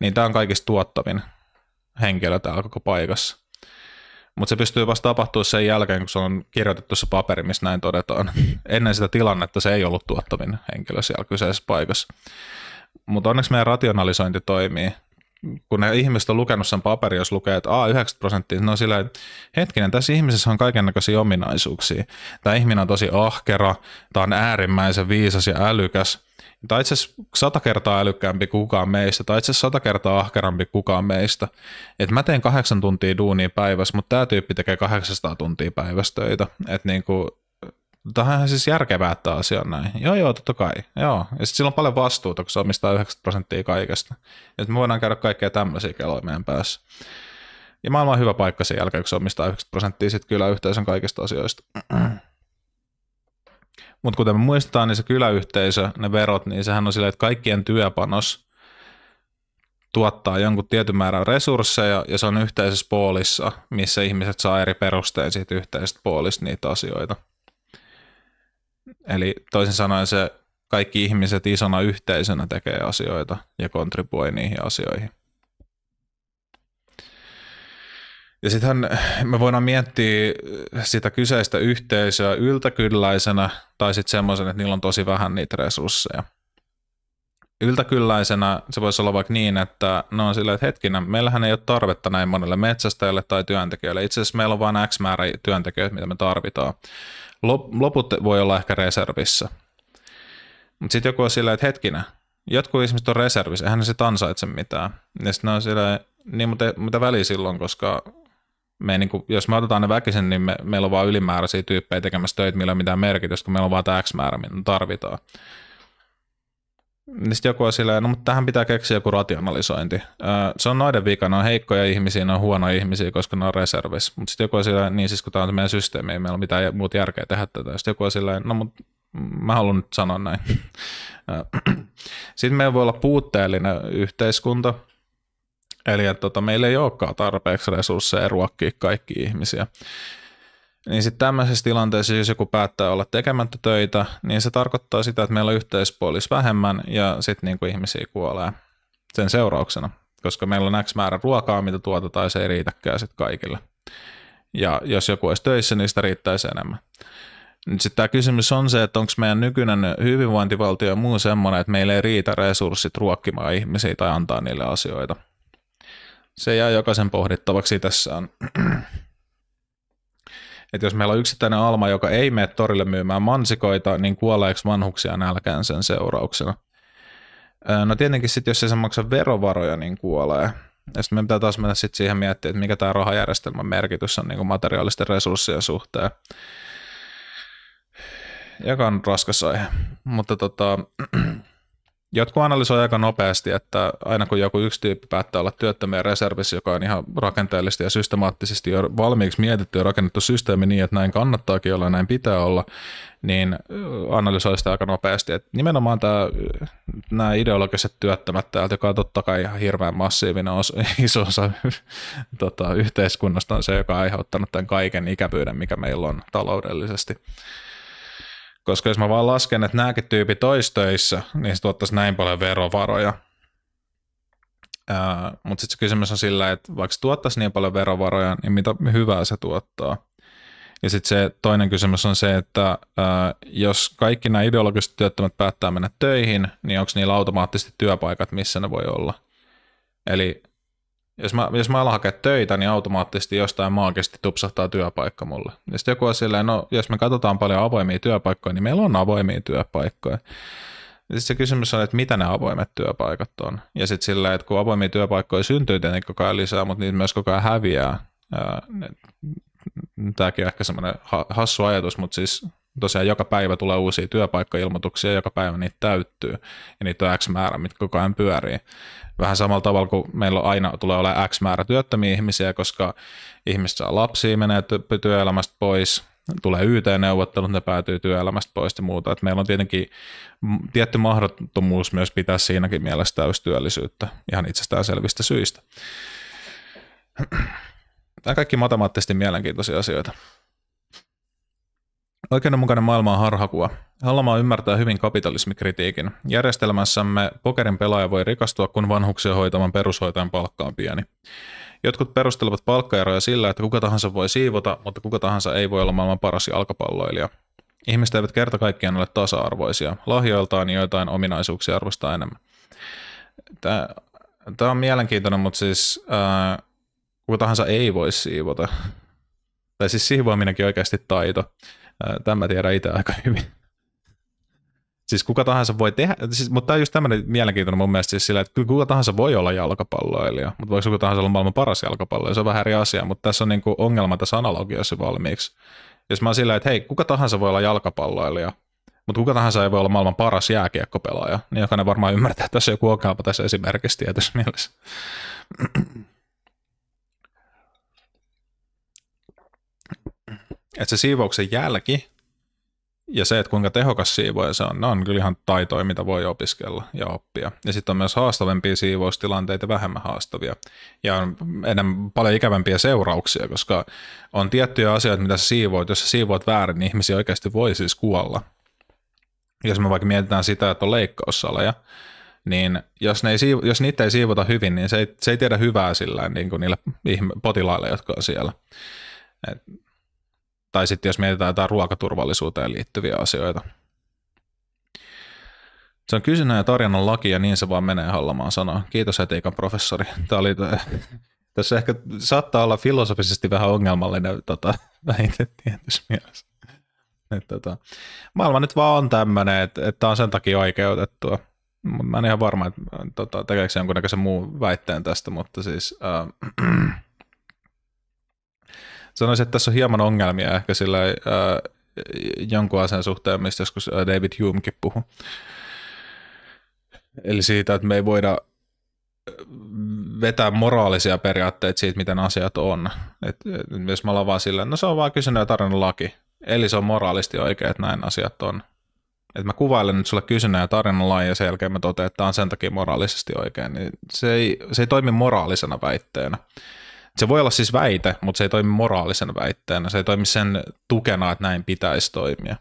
Niin tämä on kaikista tuottavin henkilö täällä koko paikassa. Mutta se pystyy vasta tapahtumaan sen jälkeen, kun se on kirjoitettu se paperi, missä näin todetaan. Ennen sitä tilannetta se ei ollut tuottavin henkilö siellä kyseisessä paikassa. Mutta onneksi meidän rationalisointi toimii. Kun ne ihmiset on lukenut sen paperin, jos lukee, että a 90 prosenttia, no sillä että hetkinen, tässä ihmisessä on kaiken näköisiä ominaisuuksia. Tämä ihminen on tosi ahkera, tämä on äärimmäisen viisas ja älykäs – tai itse asiassa sata kertaa älykkäämpi kuin kukaan meistä, tai itse asiassa sata kertaa ahkerampi kuin kukaan meistä. Et mä teen kahdeksan tuntia duunia päivässä, mutta tämä tyyppi tekee 800 tuntia päivässä töitä. Et niin kuin, tämähän siis järkevää että asia on näin. Joo, joo, totta kai. Joo. Ja sitten sillä on paljon vastuuta, kun se omistaa 90 prosenttia kaikesta. Et me voidaan käydä kaikkea tämmöisiä keloja meidän päässä. Ja maailma on hyvä paikka sen jälkeen, kun se omistaa 90 prosenttia sit kyllä yhteisön kaikista asioista. Mutta kuten me muistetaan, niin se kyläyhteisö, ne verot, niin sehän on silleen, että kaikkien työpanos tuottaa jonkun tietyn määrän resursseja ja se on yhteisessä poolissa, missä ihmiset saa eri perustein siitä yhteisestä poolista niitä asioita. Eli toisin sanoen se kaikki ihmiset isona yhteisönä tekee asioita ja kontribuoi niihin asioihin. Ja sittenhän me voidaan miettiä sitä kyseistä yhteisöä yltäkylläisenä tai sitten semmoisen, että niillä on tosi vähän niitä resursseja. Yltäkylläisenä se voisi olla vaikka niin, että no on silleen, että hetkinen, meillähän ei ole tarvetta näin monelle metsästäjälle tai työntekijöille. Itse asiassa meillä on vain X määrä työntekijöitä, mitä me tarvitaan. Loput voi olla ehkä reservissa. Mutta sitten joku on silleen, että hetkinen, jotkut ihmiset on reservissa, eihän ne sitten ansaitse mitään. Ja sitten ne on silleen, niin mutta mitä väliä silloin, koska me niin kuin, jos me otetaan ne väkisin, niin me, meillä on vain ylimääräisiä tyyppejä tekemässä töitä, millä ei ole mitään merkitystä, kun meillä on vain tämä X määrä, mitä tarvitaan. Niin sitten joku on silleen, no mutta tähän pitää keksiä joku rationalisointi. Se on noiden vika, ne on heikkoja ihmisiä, ne on huonoja ihmisiä, koska ne on reservis. Mutta sitten joku on silleen, niin siis kun tämä on meidän systeemi, ei meillä ole mitään muuta järkeä tehdä tätä. Sitten joku on silleen, no mutta mä haluan nyt sanoa näin. Sitten meillä voi olla puutteellinen yhteiskunta, Eli että tota, meillä ei olekaan tarpeeksi resursseja ruokkia kaikki ihmisiä. Niin sitten tämmöisessä tilanteessa, jos joku päättää olla tekemättä töitä, niin se tarkoittaa sitä, että meillä on yhteispuolis vähemmän ja sitten niinku ihmisiä kuolee sen seurauksena, koska meillä on X määrä ruokaa, mitä tuotetaan ja se ei riitäkään sitten kaikille. Ja jos joku olisi töissä, niin sitä riittäisi enemmän. Nyt sitten tämä kysymys on se, että onko meidän nykyinen hyvinvointivaltio ja muu semmoinen, että meillä ei riitä resurssit ruokkimaan ihmisiä tai antaa niille asioita – se jää jokaisen pohdittavaksi tässä on. että jos meillä on yksittäinen alma, joka ei mene torille myymään mansikoita, niin kuoleeko vanhuksia nälkään sen seurauksena? No tietenkin sitten, jos ei se maksa verovaroja, niin kuolee. Ja sitten meidän pitää taas mennä sitten siihen miettiä, että mikä tämä rahajärjestelmän merkitys on niin kuin materiaalisten resurssien suhteen. Joka on raskas aihe. Mutta tota, jotkut analysoi aika nopeasti, että aina kun joku yksi tyyppi päättää olla työttömiä reservissa, joka on ihan rakenteellisesti ja systemaattisesti jo valmiiksi mietitty ja rakennettu systeemi niin, että näin kannattaakin olla ja näin pitää olla, niin analysoi sitä aika nopeasti. Että nimenomaan tämä, nämä ideologiset työttömät täältä, joka on totta kai ihan hirveän massiivinen osa, iso osa tota, yhteiskunnasta, on se, joka on aiheuttanut tämän kaiken ikävyyden, mikä meillä on taloudellisesti. Koska jos mä vaan lasken, että nämäkin tyypit olisi niin se tuottaisi näin paljon verovaroja. Mutta sitten se kysymys on sillä, että vaikka se tuottaisi niin paljon verovaroja, niin mitä hyvää se tuottaa? Ja sitten se toinen kysymys on se, että ää, jos kaikki nämä ideologiset työttömät päättää mennä töihin, niin onko niillä automaattisesti työpaikat, missä ne voi olla? Eli jos mä, jos mä alan hakea töitä, niin automaattisesti jostain maagisesti tupsahtaa työpaikka mulle. Ja sitten joku on silleen, no jos me katsotaan paljon avoimia työpaikkoja, niin meillä on avoimia työpaikkoja. Ja sitten se kysymys on, että mitä ne avoimet työpaikat on. Ja sitten sillä, että kun avoimia työpaikkoja syntyy tietenkin koko ajan lisää, mutta niitä myös koko ajan häviää. Tämäkin on ehkä semmoinen hassu ajatus, mutta siis tosiaan joka päivä tulee uusia työpaikkailmoituksia, joka päivä niitä täyttyy, ja niitä on X määrä, mitkä koko ajan pyörii vähän samalla tavalla kuin meillä on aina tulee olemaan X määrä työttömiä ihmisiä, koska ihmiset saa lapsia, menee työelämästä pois, tulee YT-neuvottelut, ne päätyy työelämästä pois ja muuta. Et meillä on tietenkin tietty mahdottomuus myös pitää siinäkin mielessä täystyöllisyyttä ihan itsestään selvistä syistä. Tämä kaikki matemaattisesti mielenkiintoisia asioita. Oikeudenmukainen maailma on harhakuva. Hallamaa ymmärtää hyvin kapitalismikritiikin. Järjestelmässämme pokerin pelaaja voi rikastua, kun vanhuksia hoitavan perushoitajan palkka on pieni. Jotkut perustelevat palkkaeroja sillä, että kuka tahansa voi siivota, mutta kuka tahansa ei voi olla maailman paras jalkapalloilija. Ihmiset eivät kerta kaikkiaan ole tasa-arvoisia. Lahjoiltaan joitain ominaisuuksia arvostaa enemmän. Tämä, tämä on mielenkiintoinen, mutta siis ää, kuka tahansa ei voi siivota. Tai siis siivoaminenkin oikeasti taito. Tämä tiedän itse aika hyvin. Siis kuka tahansa voi tehdä, siis, mutta tämä on just tämmöinen mielenkiintoinen mun mielestä siis sillä, että kyllä kuka tahansa voi olla jalkapalloilija, mutta voiko kuka tahansa olla maailman paras jalkapalloilija, se on vähän eri asia, mutta tässä on niin kuin ongelma tässä analogiassa valmiiksi. Jos mä oon sillä, että hei, kuka tahansa voi olla jalkapalloilija, mutta kuka tahansa ei voi olla maailman paras jääkiekkopelaaja, niin jokainen varmaan ymmärtää, että tässä on joku ongelma tässä esimerkiksi tietyssä mielessä. että se siivouksen jälki ja se, että kuinka tehokas siivoja se on, ne on kyllä ihan taitoja, mitä voi opiskella ja oppia. Ja sitten on myös haastavampia siivoustilanteita, vähemmän haastavia. Ja on enemmän, paljon ikävämpiä seurauksia, koska on tiettyjä asioita, mitä sä siivoit. Jos sä siivoit väärin, niin ihmisiä oikeasti voi siis kuolla. Jos me vaikka mietitään sitä, että on leikkaussaleja, niin jos, ne ei siiv, jos niitä ei siivota hyvin, niin se ei, se ei tiedä hyvää sillä niin kuin niille potilaille, jotka on siellä. Et tai sitten jos mietitään jotain ruokaturvallisuuteen liittyviä asioita. Se on kysynnän ja tarjonnan laki ja niin se vaan menee hallamaan sanaa. Kiitos etiikan professori. Tämä oli, tässä ehkä saattaa olla filosofisesti vähän ongelmallinen tota, väite tietyssä mielessä. Et, tota, maailma nyt vaan on tämmöinen, että et tämä on sen takia oikeutettua. Mä en ihan varma, että tota, tekeekö se jonkunnäköisen muun väitteen tästä, mutta siis... Äh, Sanoisin, että tässä on hieman ongelmia ehkä sillä äh, jonkun asian suhteen, mistä joskus äh, David Humekin puhuu. Eli siitä, että me ei voida vetää moraalisia periaatteita siitä, miten asiat on. Et, et, jos mä ollaan vaan silleen, no se on vaan kysynyt ja tarjonnut laki. Eli se on moraalisti oikein, että näin asiat on. Et mä kuvailen nyt sulle kysynnä ja tarinan lain ja sen jälkeen mä totean, että tämä on sen takia moraalisesti oikein. Niin se, ei, se ei toimi moraalisena väitteenä. Se voi olla siis väite, mutta se ei toimi moraalisen väitteenä. Se ei toimi sen tukena, että näin pitäisi toimia.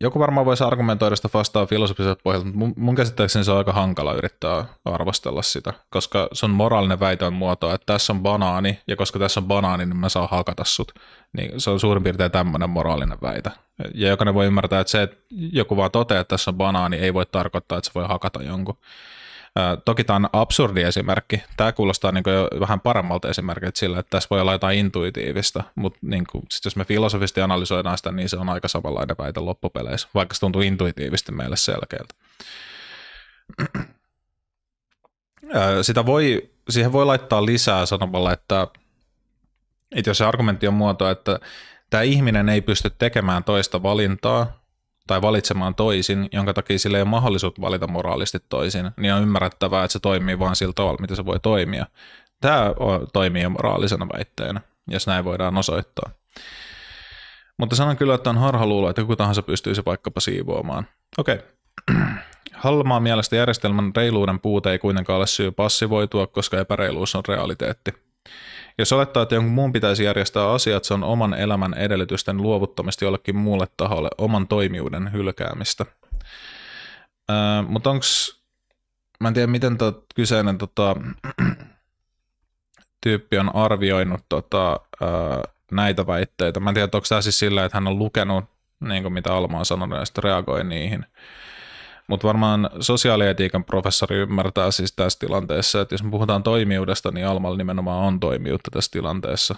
Joku varmaan voisi argumentoida sitä vastaan filosofiselta pohjalta, mutta mun käsittääkseni se on aika hankala yrittää arvostella sitä, koska se on moraalinen väitön muoto, että tässä on banaani, ja koska tässä on banaani, niin mä saan hakata sut. Niin se on suurin piirtein tämmöinen moraalinen väite. Ja jokainen voi ymmärtää, että se, että joku vaan toteaa, että tässä on banaani, ei voi tarkoittaa, että se voi hakata jonkun. Toki tämä on absurdi esimerkki. Tämä kuulostaa niin jo vähän paremmalta esimerkiltä sillä, että tässä voi olla jotain intuitiivista, mutta niin kuin, sit jos me filosofisesti analysoidaan sitä, niin se on aika samanlainen väite loppupeleissä, vaikka se tuntuu intuitiivisesti meille selkeältä. Sitä voi, siihen voi laittaa lisää sanomalla, että, että jos se argumentti on muoto, että tämä ihminen ei pysty tekemään toista valintaa, tai valitsemaan toisin, jonka takia sillä ei ole mahdollisuutta valita moraalisti toisin, niin on ymmärrettävää, että se toimii vain sillä tavalla, mitä se voi toimia. Tämä toimii jo moraalisena väitteenä, jos näin voidaan osoittaa. Mutta sanon kyllä, että on harhaluulo, että kuka tahansa pystyisi vaikkapa siivoamaan. Okei. Hallmaa mielestä järjestelmän reiluuden puute ei kuitenkaan ole syy passivoitua, koska epäreiluus on realiteetti. Jos olettaa, että jonkun muun pitäisi järjestää asiat, se on oman elämän edellytysten luovuttamista jollekin muulle taholle, oman toimijuuden hylkäämistä. Öö, Mutta onko, mä en tiedä miten tuo kyseinen tota, tyyppi on arvioinut tota, öö, näitä väitteitä. Mä en tiedä, onko tämä siis sillä, että hän on lukenut niin kuin mitä Alma on sanonut ja sitten reagoi niihin. Mutta varmaan sosiaalietiikan professori ymmärtää siis tässä tilanteessa, että jos me puhutaan toimijuudesta, niin Almalla nimenomaan on toimijuutta tässä tilanteessa.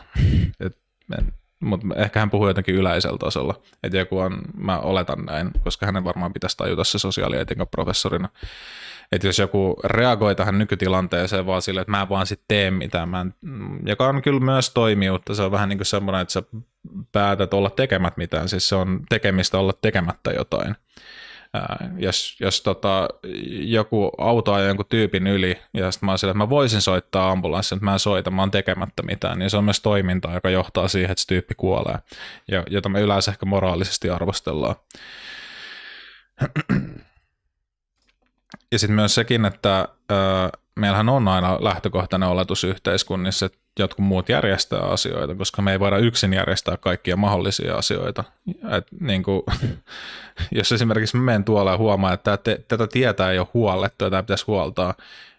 Mutta ehkä hän puhuu jotenkin yleisellä tasolla. et joku on, mä oletan näin, koska hänen varmaan pitäisi tajuta se sosiaalietiikan professorina. Että jos joku reagoi tähän nykytilanteeseen vaan sille, että mä vaan sitten teen mitä, mä en, joka on kyllä myös toimijuutta, se on vähän niin kuin semmoinen, että sä päätät olla tekemät mitään, siis se on tekemistä olla tekemättä jotain jos, jos tota, joku auto ajaa jonkun tyypin yli ja sitten mä oon sillä, että mä voisin soittaa ambulanssin, mutta mä en soita, mä oon tekemättä mitään, niin se on myös toimintaa, joka johtaa siihen, että se tyyppi kuolee, ja, jota me yleensä ehkä moraalisesti arvostellaan. Ja sitten myös sekin, että ö, meillähän on aina lähtökohtainen oletus yhteiskunnissa, että jotkut muut järjestää asioita, koska me ei voida yksin järjestää kaikkia mahdollisia asioita. Et, niin kuin, jos esimerkiksi mä menen tuolla ja huomaan, että te, tätä tietää ei ole huollettu ja tämä pitäisi huoltaa,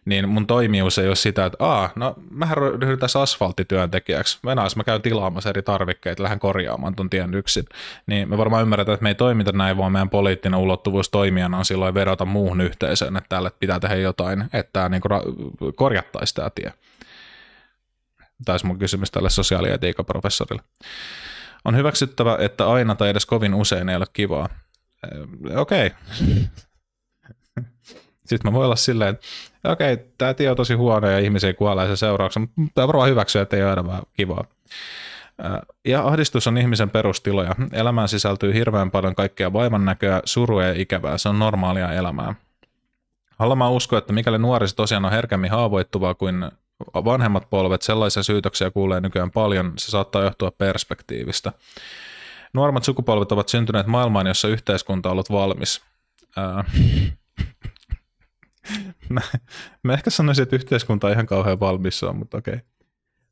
niin mun toimijuus ei ole sitä, että aah, no mähän ryhdyn tässä asfalttityöntekijäksi. Venäjässä mä käyn tilaamassa eri tarvikkeita, lähden korjaamaan ton tien yksin. Niin me varmaan ymmärretään, että me ei toimita näin, vaan meidän poliittinen ulottuvuus toimijana on silloin verota muuhun yhteisöön, että täällä pitää tehdä jotain, että tämä niin korjattaisi tämä tie taisi mun kysymys tälle sosiaalietiikan professorille. On hyväksyttävä, että aina tai edes kovin usein ei ole kivaa. Eh, okei. Okay. Sitten mä voin olla silleen, että okei, okay, tämä tie on tosi huono ja ihmisiä kuolee sen seurauksena, mutta tämä varmaan hyväksyä, että ei ole aina vaan kivaa. Eh, ja ahdistus on ihmisen perustiloja. Elämään sisältyy hirveän paljon kaikkea näköä, surua ja ikävää. Se on normaalia elämää. Haluan uskoa, että mikäli nuorisi tosiaan on herkemmin haavoittuvaa kuin vanhemmat polvet, sellaisia syytöksiä kuulee nykyään paljon, se saattaa johtua perspektiivistä. Nuoremmat sukupolvet ovat syntyneet maailmaan, jossa yhteiskunta on ollut valmis. Ää, mä, mä ehkä sanoisin, että yhteiskunta on ihan kauhean valmis on, mutta okei.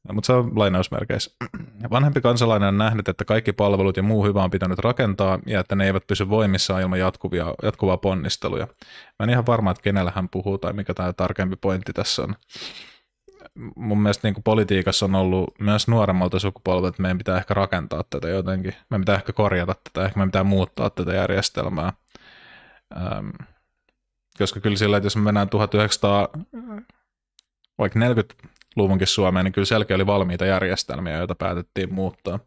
No, mutta se on lainausmerkeissä. Vanhempi kansalainen on nähnyt, että kaikki palvelut ja muu hyvä on pitänyt rakentaa ja että ne eivät pysy voimissaan ilman jatkuvia, jatkuvaa ponnisteluja. Mä en ihan varma, että kenellä hän puhuu tai mikä tämä tarkempi pointti tässä on mun mielestä niin kuin politiikassa on ollut myös nuoremmalta sukupolvelta, että meidän pitää ehkä rakentaa tätä jotenkin. Meidän pitää ehkä korjata tätä, ehkä meidän pitää muuttaa tätä järjestelmää. Ähm, koska kyllä sillä, että jos me mennään 1900, vaikka 40-luvunkin Suomeen, niin kyllä selkeä oli valmiita järjestelmiä, joita päätettiin muuttaa.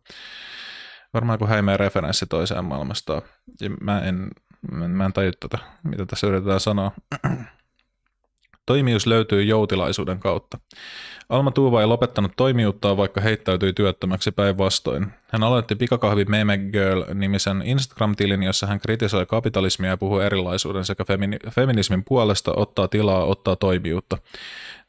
Varmaan kun häimeä referenssi toiseen maailmasta. Ja mä en, mä en taju tätä, mitä tässä yritetään sanoa. Toimijuus löytyy joutilaisuuden kautta. Alma Tuuva ei lopettanut toimijuuttaan, vaikka heittäytyi työttömäksi päinvastoin. Hän aloitti pikakahvi Meme Girl-nimisen Instagram-tilin, jossa hän kritisoi kapitalismia ja puhuu erilaisuuden sekä femini- feminismin puolesta, ottaa tilaa, ottaa toimijuutta.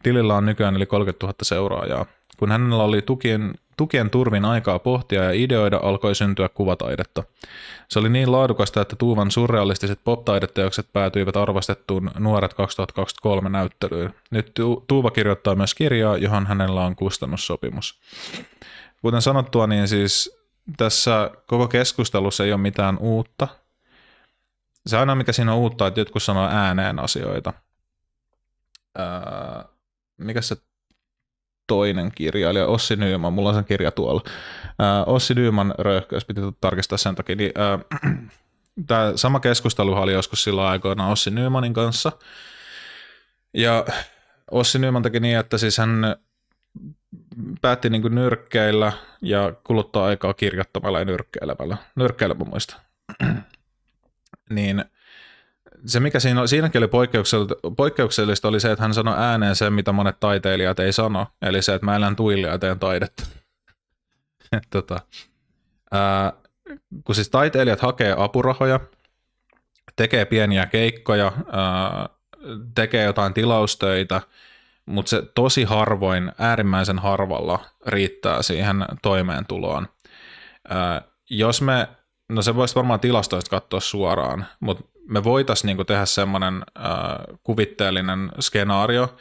Tilillä on nykyään yli 30 000 seuraajaa. Kun hänellä oli tukien, tukien turvin aikaa pohtia ja ideoida, alkoi syntyä kuvataidetta. Se oli niin laadukasta, että Tuuvan surrealistiset pop päätyivät arvostettuun Nuoret 2023 näyttelyyn. Nyt Tuuva kirjoittaa myös kirjaa, johon hänellä on kustannussopimus. Kuten sanottua, niin siis tässä koko keskustelussa ei ole mitään uutta. Se aina mikä siinä on uutta, että jotkut sanoo ääneen asioita. Öö, mikä se toinen kirjailija, Ossi Nyyman, mulla on sen kirja tuolla. Äh, Ossi Nyyman röyhköys, piti tuota tarkistaa sen takia, niin äh, tämä sama keskustelu oli joskus silloin aikoina Ossi Nyymanin kanssa. Ja Ossi Nyyman teki niin, että siis hän päätti niin kuin nyrkkeillä ja kuluttaa aikaa kirjoittamalla ja nyrkkeilemällä. Nyrkkeilemä muista. niin – se, mikä siinä, siinäkin oli poikkeuksellista, poikkeuksellista, oli se, että hän sanoi ääneen sen, mitä monet taiteilijat ei sano. Eli se, että mä elän tuille ja teen taidetta. Et, tota, ää, kun siis taiteilijat hakee apurahoja, tekee pieniä keikkoja, ää, tekee jotain tilaustöitä, mutta se tosi harvoin, äärimmäisen harvalla riittää siihen toimeentuloon. Ää, jos me, no se voisi varmaan tilastoista katsoa suoraan, mutta me voitaisiin niinku tehdä semmoinen äh, kuvitteellinen skenaario,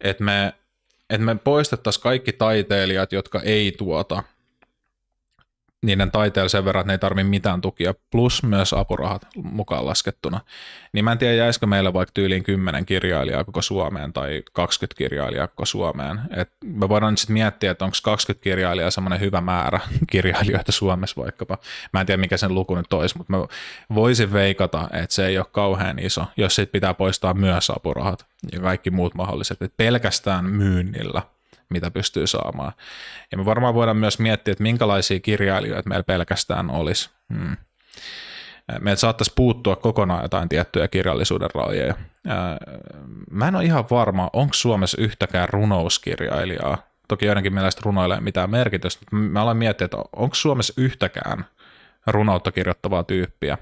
että me, et me poistettaisiin kaikki taiteilijat, jotka ei tuota niiden taiteella sen verran, että ne ei tarvi mitään tukia, plus myös apurahat mukaan laskettuna. Niin mä en tiedä, jäisikö meillä vaikka tyyliin 10 kirjailijaa koko Suomeen tai 20 kirjailijaa koko Suomeen. Et me voidaan sitten miettiä, että onko 20 kirjailijaa semmoinen hyvä määrä kirjailijoita Suomessa vaikkapa. Mä en tiedä, mikä sen luku nyt olisi, mutta mä voisin veikata, että se ei ole kauhean iso, jos sit pitää poistaa myös apurahat ja kaikki muut mahdolliset. Et pelkästään myynnillä mitä pystyy saamaan. Ja me varmaan voidaan myös miettiä, että minkälaisia kirjailijoita meillä pelkästään olisi. Hmm. Meiltä saattaisi puuttua kokonaan jotain tiettyjä kirjallisuuden rajoja. Mä en ole ihan varma, onko Suomessa yhtäkään runouskirjailijaa. Toki joidenkin mielestä runoille ei mitään merkitystä, mutta mä aloin miettiä, että onko Suomessa yhtäkään runoutta kirjoittavaa tyyppiä,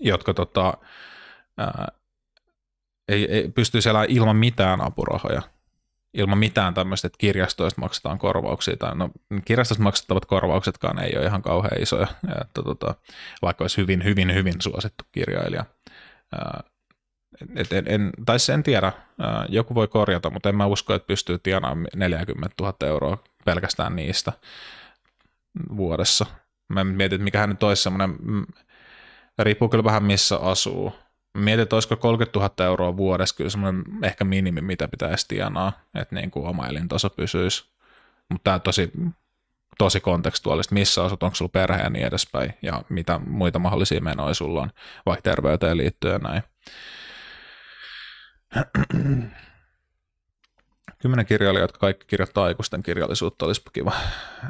jotka tota, ää, ei, ei pystyisi elämään ilman mitään apurahoja ilman mitään tämmöistä, että kirjastoista maksetaan korvauksia, tai no kirjastoista maksettavat korvauksetkaan ei ole ihan kauhean isoja, että tota, vaikka olisi hyvin, hyvin, hyvin suosittu kirjailija. Et en, siis en, tai sen tiedä, joku voi korjata, mutta en mä usko, että pystyy tienaamaan 40 000 euroa pelkästään niistä vuodessa. Mä mietin, että mikähän nyt olisi semmoinen, mm, riippuu kyllä vähän missä asuu, Mietit, että olisiko 30 000 euroa vuodessa kyllä semmoinen ehkä minimi, mitä pitäisi tienaa, että niin kuin oma elintaso pysyisi. Mutta tämä on tosi, tosi kontekstuaalista, missä asut, onko sulla perhe ja niin edespäin, ja mitä muita mahdollisia menoja sulla on, vaikka terveyteen liittyen näin kymmenen kirjailijaa, jotka kaikki kirjoittaa aikuisten kirjallisuutta, olisi kiva.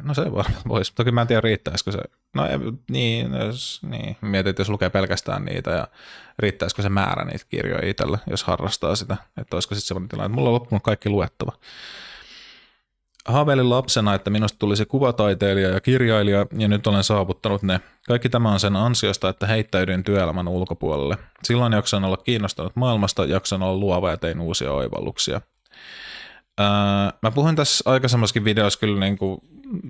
No se varmaan voisi. Toki mä en tiedä, riittäisikö se. No ei, niin, jos, niin. että jos lukee pelkästään niitä ja riittäisikö se määrä niitä kirjoja itsellä, jos harrastaa sitä. Että olisiko sitten sellainen tilanne, että mulla on loppunut kaikki luettava. Haaveilin lapsena, että minusta tulisi kuvataiteilija ja kirjailija, ja nyt olen saavuttanut ne. Kaikki tämä on sen ansiosta, että heittäydyin työelämän ulkopuolelle. Silloin jaksan olla kiinnostunut maailmasta, jaksan olla luova ja tein uusia oivalluksia. Öö, mä puhuin tässä aikaisemmassakin videossa kyllä niin kuin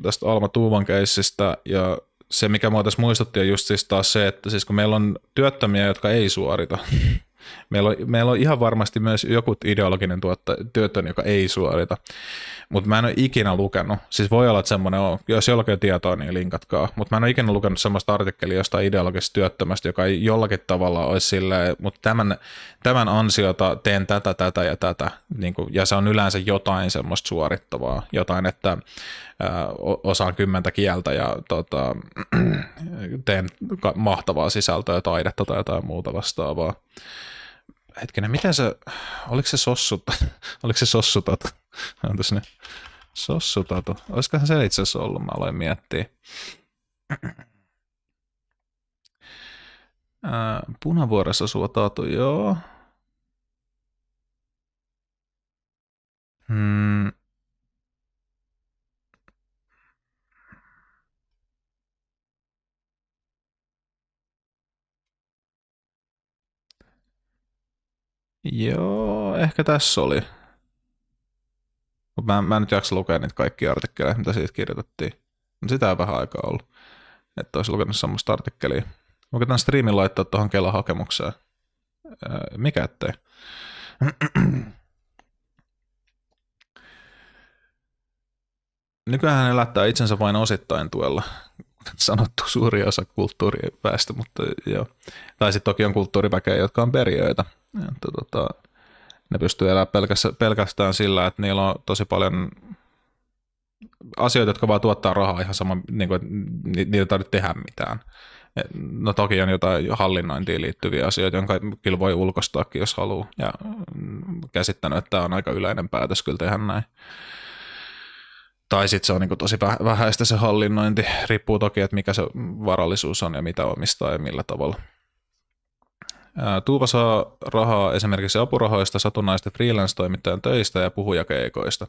tästä Alma Tuuvan keissistä ja se, mikä mua tässä muistutti, on just siis taas se, että siis kun meillä on työttömiä, jotka ei suorita, Meillä on, meillä on ihan varmasti myös joku ideologinen tuotta, työtön, joka ei suorita, mutta mä en ole ikinä lukenut. Siis voi olla, että semmoinen on. Jos jollakin on tietoa, niin linkatkaa. Mutta mä en ole ikinä lukenut semmoista artikkelia jostain ideologisesta työttömästä, joka ei jollakin tavalla olisi silleen, mutta tämän, tämän ansiota teen tätä, tätä ja tätä. Niin kuin, ja se on yleensä jotain semmoista suorittavaa. Jotain, että ää, osaan kymmentä kieltä ja tota, teen mahtavaa sisältöä, taidetta tai jotain muuta vastaavaa hetkinen, miten se, oliko se sossut, oliko se sossutatu? tässä ne sossutatu. Olisikohan se itse asiassa ollut, mä aloin miettiä. punavuoressa asua tatu, joo. Hmm. Joo, ehkä tässä oli. mä, mä en nyt jaksa lukea niitä kaikkia artikkeleja, mitä siitä kirjoitettiin. No sitä on vähän aikaa ollut, että olisi lukenut semmoista artikkelia. Voinko tämän striimin laittaa tuohon Kela-hakemukseen? mikä ettei? Nykyään hän elättää itsensä vain osittain tuella. sanottu, suuri osa kulttuuriväestö, mutta joo. Tai sitten toki on kulttuuriväkeä, jotka on perijöitä – että tota, ne pystyy elämään pelkästään sillä, että niillä on tosi paljon asioita, jotka vaan tuottaa rahaa ihan sama, niin kuin, että niitä tarvitse tehdä mitään. No toki on jotain hallinnointiin liittyviä asioita, jonka kyllä voi ulkostaakin, jos haluaa. Ja käsittänyt, että tämä on aika yleinen päätös kyllä tehdä näin. Tai sitten se on niin tosi vähäistä se hallinnointi. Riippuu toki, että mikä se varallisuus on ja mitä omistaa ja millä tavalla. Tuuva saa rahaa esimerkiksi apurahoista, satunnaista freelance-toimittajan töistä ja puhujakeikoista.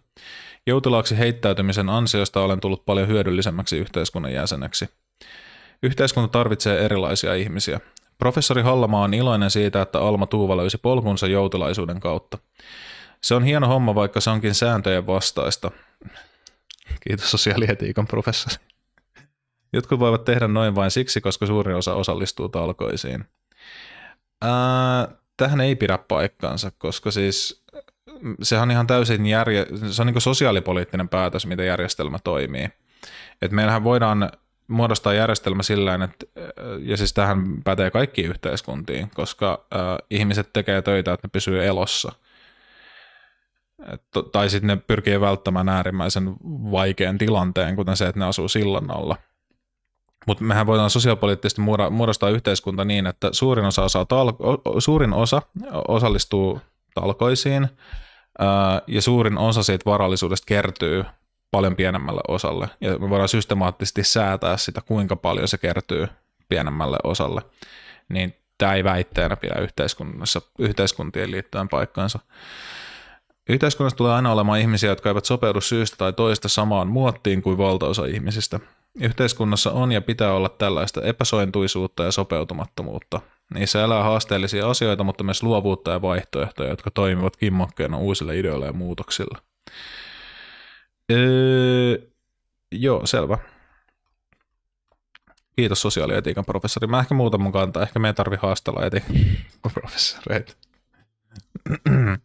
Joutilaaksi heittäytymisen ansiosta olen tullut paljon hyödyllisemmäksi yhteiskunnan jäseneksi. Yhteiskunta tarvitsee erilaisia ihmisiä. Professori Hallama on iloinen siitä, että Alma Tuuva löysi polkunsa joutilaisuuden kautta. Se on hieno homma, vaikka se onkin sääntöjen vastaista. Kiitos sosiaalietiikan professori. Jotkut voivat tehdä noin vain siksi, koska suurin osa osallistuu talkoisiin. Äh, tähän ei pidä paikkaansa, koska siis äh, sehän on ihan täysin järje, se on niin sosiaalipoliittinen päätös, miten järjestelmä toimii. Et meillähän voidaan muodostaa järjestelmä sillä että, äh, ja siis tähän pätee kaikkiin yhteiskuntiin, koska äh, ihmiset tekee töitä, että ne pysyy elossa. Et, tai sitten ne pyrkii välttämään äärimmäisen vaikean tilanteen, kuten se, että ne asuu sillan alla – mutta mehän voidaan sosiaalipoliittisesti muodostaa yhteiskunta niin, että suurin osa, osa, talko- suurin osa osallistuu talkoisiin ja suurin osa siitä varallisuudesta kertyy paljon pienemmälle osalle. Ja me voidaan systemaattisesti säätää sitä, kuinka paljon se kertyy pienemmälle osalle. Niin tämä ei väitteenä pidä yhteiskunnassa, yhteiskuntien liittyen paikkaansa. Yhteiskunnassa tulee aina olemaan ihmisiä, jotka eivät sopeudu syystä tai toista samaan muottiin kuin valtaosa ihmisistä – Yhteiskunnassa on ja pitää olla tällaista epäsointuisuutta ja sopeutumattomuutta. Niissä elää haasteellisia asioita, mutta myös luovuutta ja vaihtoehtoja, jotka toimivat kimmokkeena uusille ideoille ja muutoksille. Öö, joo, selvä. Kiitos sosiaalietiikan professori. Mä ehkä muuta mun kantaa. Ehkä me ei tarvi haastella etiikan professoreita.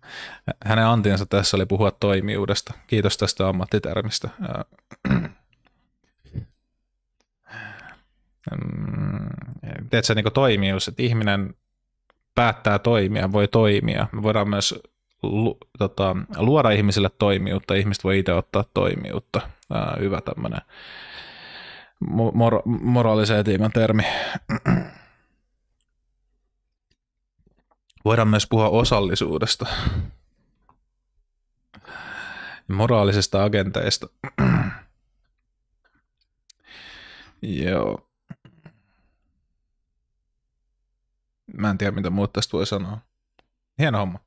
Hänen antinsa tässä oli puhua toimijuudesta. Kiitos tästä ammattitermistä. Öö, Eh, se niin toimijuus, että ihminen päättää toimia, voi toimia. Me voidaan myös lu, tota, luoda ihmisille toimijuutta, ihmiset voi itse ottaa toimijuutta. Tämä on hyvä tämmöinen mor- moraalisen etiikan termi. Voidaan myös puhua osallisuudesta. Moraalisista agenteista. Joo. Mä en tiedä, mitä muuta tästä voi sanoa. Hieno homma.